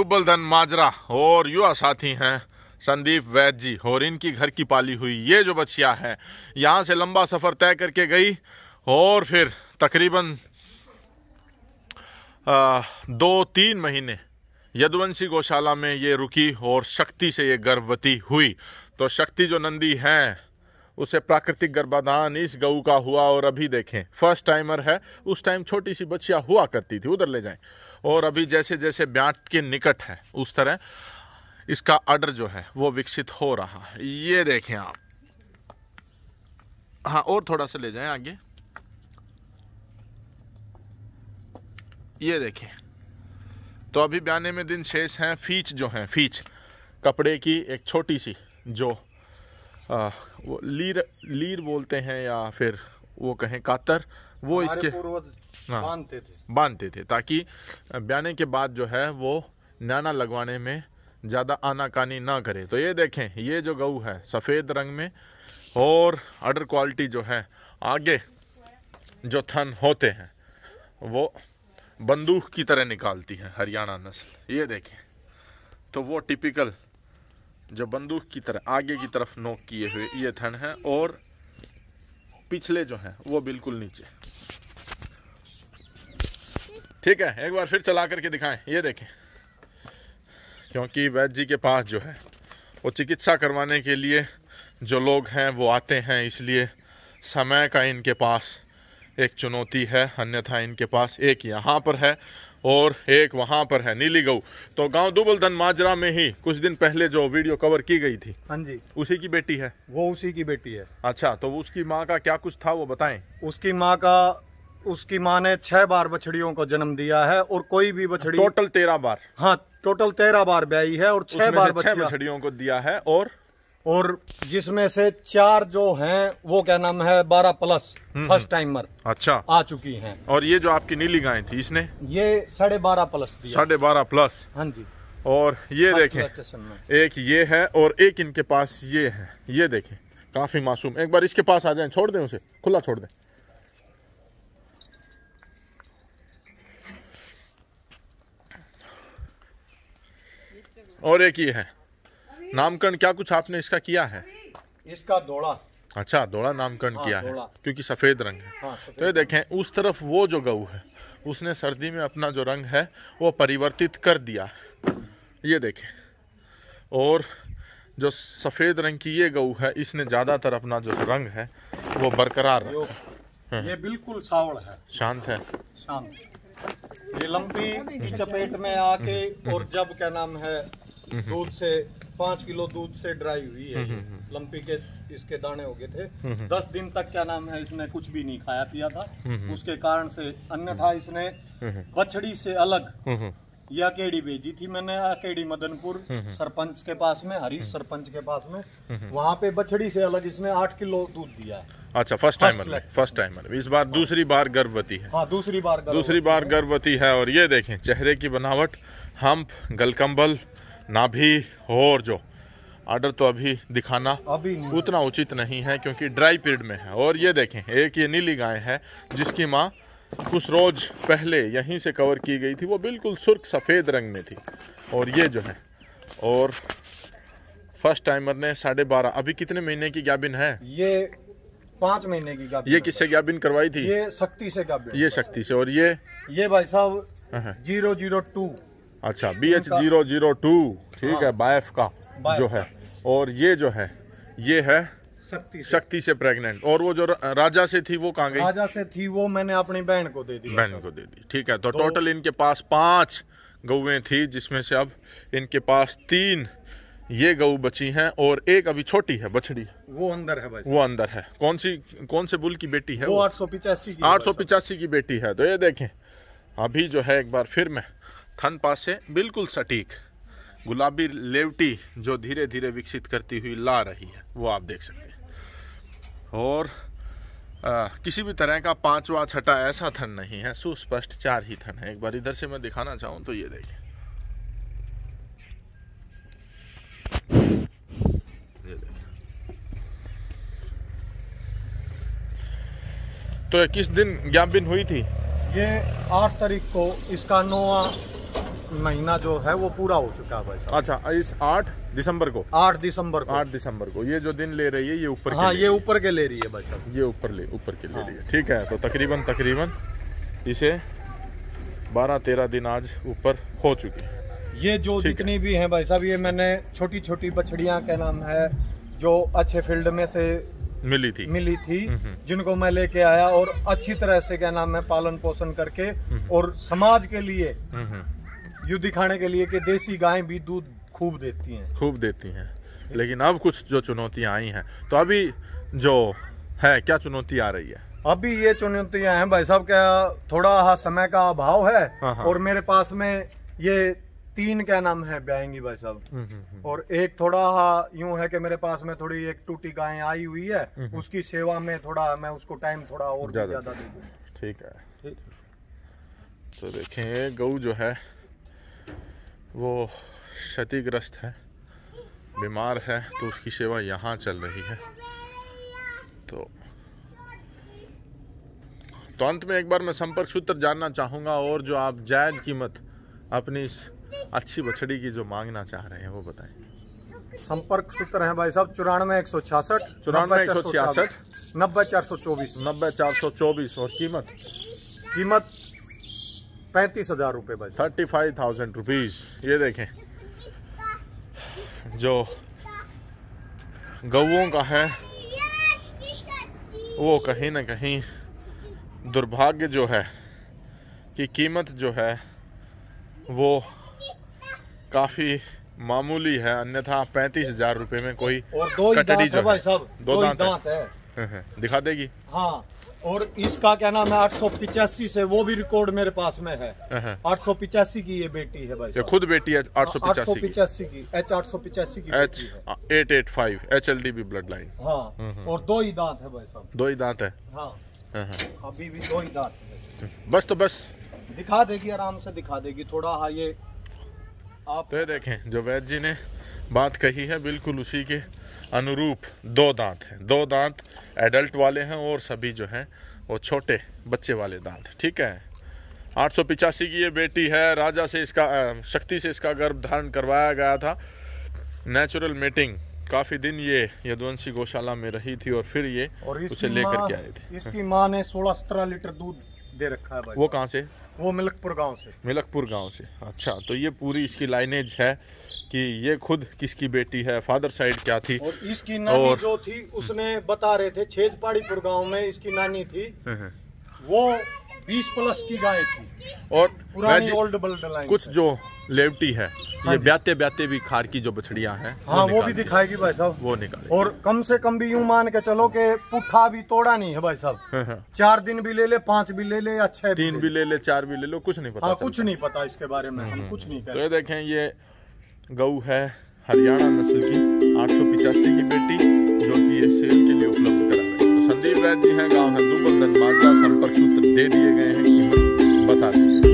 दुबल धन माजरा और युवा साथी हैं संदीप वैद जी और इनकी घर की पाली हुई ये जो बच्चिया है यहाँ से लंबा सफ़र तय करके गई और फिर तकरीबन आ, दो तीन महीने यदुवंशी गौशाला में ये रुकी और शक्ति से ये गर्भवती हुई तो शक्ति जो नंदी है उसे प्राकृतिक गर्भाधान इस गऊ का हुआ और अभी देखें फर्स्ट टाइमर है उस टाइम छोटी सी बच्चिया हुआ करती थी उधर ले जाएं और अभी जैसे जैसे ब्याट के निकट है उस तरह इसका अडर जो है वो विकसित हो रहा है ये देखें आप हाँ और थोड़ा सा ले जाएं आगे ये देखें तो अभी ब्याने में दिन शेष हैं फीच जो हैं फीच कपड़े की एक छोटी सी जो आ, वो लीर लीर बोलते हैं या फिर वो कहें कातर वो इसके बांधते हाँ। थे बांधते थे ताकि ब्याने के बाद जो है वो नाना लगवाने में ज़्यादा आनाकानी ना करे तो ये देखें ये जो गऊ है सफ़ेद रंग में और अडर क्वालिटी जो है आगे जो थन होते हैं वो बंदूक की तरह निकालती है हरियाणा नस्ल ये देखें तो वो टिपिकल जो बंदूक की तरह आगे की तरफ नोक किए हुए ये थन है और पिछले जो हैं वो बिल्कुल नीचे ठीक है एक बार फिर चला करके दिखाएं ये देखें क्योंकि वैद्य जी के पास जो है वो चिकित्सा करवाने के लिए जो लोग हैं वो आते हैं इसलिए समय का इनके पास एक चुनौती है अन्यथा इनके पास एक यहाँ पर है और एक वहाँ पर है नीली गऊ तो गांव धन माजरा में ही कुछ दिन पहले जो वीडियो कवर की गई थी हाँ जी उसी की बेटी है वो उसी की बेटी है अच्छा तो उसकी माँ का क्या कुछ था वो बताएं उसकी माँ का उसकी माँ ने छह बार बछड़ियों को जन्म दिया है और कोई भी बछड़ी टोटल तेरह बार हाँ टोटल तेरह बार ब्याई है और छह बार बछड़ियों को दिया है और और जिसमें से चार जो हैं वो क्या नाम है बारह plus first hmm, hmm. Timer अच्छा आ चुकी हैं और ये जो आपकी नीली गाय थी इसने ये साढ़े बारह प्लस साढ़े बारह प्लस हाँ जी और ये देखें एक ये है और एक इनके पास ये है ये देखें काफी मासूम एक बार इसके पास आ जाए छोड़ दें उसे खुला छोड़ दें और एक ये है नामकरण क्या कुछ आपने इसका किया है इसका दौड़ा अच्छा दौड़ा नामकरण हाँ, किया है क्योंकि सफ़ेद रंग है हाँ, तो ये देखें उस तरफ वो जो गऊ है उसने सर्दी में अपना जो रंग है वो परिवर्तित कर दिया ये देखें और जो सफ़ेद रंग की ये गऊ है इसने ज़्यादातर अपना जो रंग है वो बरकरार रखा हाँ। ये बिल्कुल सावड़ है शांत है शांत ये लंबी चपेट में आके हम्म, और हम्म। जब क्या नाम है हम्म, हम्म, दूध से पांच किलो दूध से ड्राई हुई है लंपी हम्म, के इसके दाने हो गए थे दस दिन तक क्या नाम है इसने कुछ भी नहीं खाया पिया था उसके कारण से अन्यथा इसने बछड़ी से अलग यह अकेडी भेजी थी मैंने अकेडी मदनपुर सरपंच के पास में हरीश सरपंच के पास में वहाँ पे बछड़ी से अलग इसने आठ किलो दूध दिया अच्छा फर्स्ट टाइम फर्स्ट टाइम इस बार हाँ। दूसरी बार गर्भवती है हाँ, दूसरी बार दूसरी बार गर्भवती है और ये देखें चेहरे की बनावट हम्प गलकम्बल भी और जो आर्डर तो अभी दिखाना अभी उतना उचित नहीं है क्योंकि ड्राई पीरियड में है और ये देखें एक ये नीली गाय है जिसकी माँ कुछ रोज पहले यहीं से कवर की गई थी वो बिल्कुल सुर्ख सफ़ेद रंग में थी और ये जो है और फर्स्ट टाइमर ने साढ़े बारह अभी कितने महीने की गैबिन है ये पाँच महीने की गैबिन ये किससे गैबिन करवाई थी ये शक्ति से गैबिन ये शक्ति से और ये ये भाई साहब हाँ, हाँ। जीरो जीरो टू अच्छा B H zero zero two ठीक हाँ, है बायफ का जो है और ये जो है ये है शक्ति से, शक्ति से प्रेग्नेंट और वो जो राजा से थी वो कहाँ गई राजा से थी वो मैंने अपनी बहन को दे दी बहन को दे दी ठीक है तो, तो टोटल इनके पास पांच गौवें थी जिसमें से अब इनके पास तीन ये गऊ बची हैं और एक अभी छोटी है बछड़ी वो अंदर है भाई वो अंदर है कौन सी कौन से बुल की बेटी है वो आठ सौ पिचासी आठ सौ पिचासी की बेटी है तो ये देखें अभी जो है एक बार फिर मैं थन पास से बिल्कुल सटीक गुलाबी लेवटी जो धीरे धीरे विकसित करती हुई ला रही है वो आप देख सकते हैं और आ, किसी भी तरह का पांचवा छठा ऐसा थन नहीं है सुस्पष्ट चार ही थन है एक बार इधर से मैं दिखाना चाहूँ तो ये देखिए तो किस दिन ज्ञापिन हुई थी ये आठ तारीख को इसका नोवा महीना जो है वो पूरा हो चुका है भाई साहब अच्छा इस आठ दिसंबर को आठ दिसंबर को आठ दिसंबर को ये जो दिन ले रही है ये ऊपर हाँ ये ऊपर के ले रही है भाई साहब ये ऊपर ले ऊपर के ले हाँ। रही है ठीक है तो तकरीबन तकरीबन इसे बारह तेरह दिन आज ऊपर हो चुकी है ये जो जितनी भी हैं भाई साहब ये मैंने छोटी छोटी बछड़िया के नाम है जो अच्छे फील्ड में से मिली थी मिली थी हम्म, हम्म। जिनको मैं लेके आया और अच्छी तरह से क्या नाम है पालन पोषण करके हम्म, और समाज के लिए यू दिखाने के लिए कि देसी गायें भी दूध खूब देती हैं खूब देती हैं लेकिन अब कुछ जो चुनौतियाँ आई हैं तो अभी जो है क्या चुनौती आ रही है अभी ये चुनौतियाँ हैं भाई साहब क्या थोड़ा समय का अभाव है हाँ, हाँ। और मेरे पास में ये तीन क्या नाम है ब्यांगी भाई साहब हम्म, हम्म, हम्म। और एक थोड़ा यूं है कि मेरे पास में थोड़ी एक टूटी गाय आई हुई है उसकी सेवा में थोड़ा मैं उसको टाइम थोड़ा और ज्यादा दे ठीक है तो देखें गऊ जो है वो क्षतिग्रस्त है बीमार है तो उसकी सेवा यहाँ चल रही है तो तो अंत में एक बार मैं संपर्क सूत्र जानना चाहूँगा और जो आप जायज़ कीमत अपनी इस अच्छी बछड़ी की जो मांगना चाह रहे हैं वो बताएं संपर्क सूत्र है भाई साहब चौरानवे एक सौ छियासठ चौरानवे एक सौ छियासठ नब्बे चार सौ चौबीस नब्बे चार सौ चौबीस और कीमत कीमत पैंतीस हजार रूपए बचे थर्टी फाइव थाउजेंड रुपीज़ ये देखें जो गऊ का है वो कहीं ना कहीं दुर्भाग्य जो है कि कीमत जो है वो काफ़ी मामूली है अन्यथा पैंतीस हजार रुपये में कोई और दो कटड़ी जो है, दो, दो दांत है हम्म, हम्म, दिखा देगी हाँ और इसका क्या नाम है आठ से वो भी रिकॉर्ड मेरे पास में है आठ की ये बेटी है भाई खुद बेटी है आठ सौ पिचासी की एच आठ सौ पिचासी की H eight eight five H L D B blood line हाँ और दो ही दांत है भाई साहब दो ही दांत है हाँ अभी भी दो ही दांत है बस तो बस दिखा देगी आराम से दिखा देगी थोड़ा हाँ ये आप तो देखें जो वैद्य जी ने बात कही है बिल्कुल उसी के अनुरूप दो दांत हैं दो दांत एडल्ट वाले हैं और सभी जो हैं वो छोटे बच्चे वाले दांत ठीक है आठ सौ पिचासी की ये बेटी है राजा से इसका शक्ति से इसका गर्भ धारण करवाया गया था नेचुरल मेटिंग काफी दिन ये यदुवंशी गौशाला में रही थी और फिर ये और उसे लेकर के आए थे इसकी माँ ने सोलह सत्रह लीटर दूध दे रखा है भाई वो कहाँ से वो मिलकपुर गांव से मिलकपुर गांव से अच्छा तो ये पूरी इसकी लाइनेज है कि ये खुद किसकी बेटी है फादर साइड क्या थी और इसकी नानी और... जो थी उसने बता रहे थे छेदपाड़ीपुर गांव में इसकी नानी थी हम्म, हम्म। वो बीस प्लस की गाय थी और पुरानी ओल्ड लाइन कुछ जो लेवटी है ये हाँ ब्याते ब्याते भी खार की जो बछड़िया है हाँ वो, वो भी दिखाएगी भाई साहब वो निकाल और कम से कम भी यूं मान के चलो के पुट्ठा भी तोड़ा नहीं है भाई साहब हाँ, हाँ। चार दिन भी ले ले पांच भी ले ले या छह तीन भी ले ले चार भी ले लो कुछ नहीं पता हाँ, कुछ नहीं पता इसके बारे में हम कुछ नहीं तो देखे ये गऊ है हरियाणा नस्ल की आठ की बेटी जो की ये सेल के लिए उपलब्ध संदीप राज गांव हैं बंधन हंदूमगंज माजरा संपर्क सूत्र दे दिए गए हैं कीमत बता दीजिए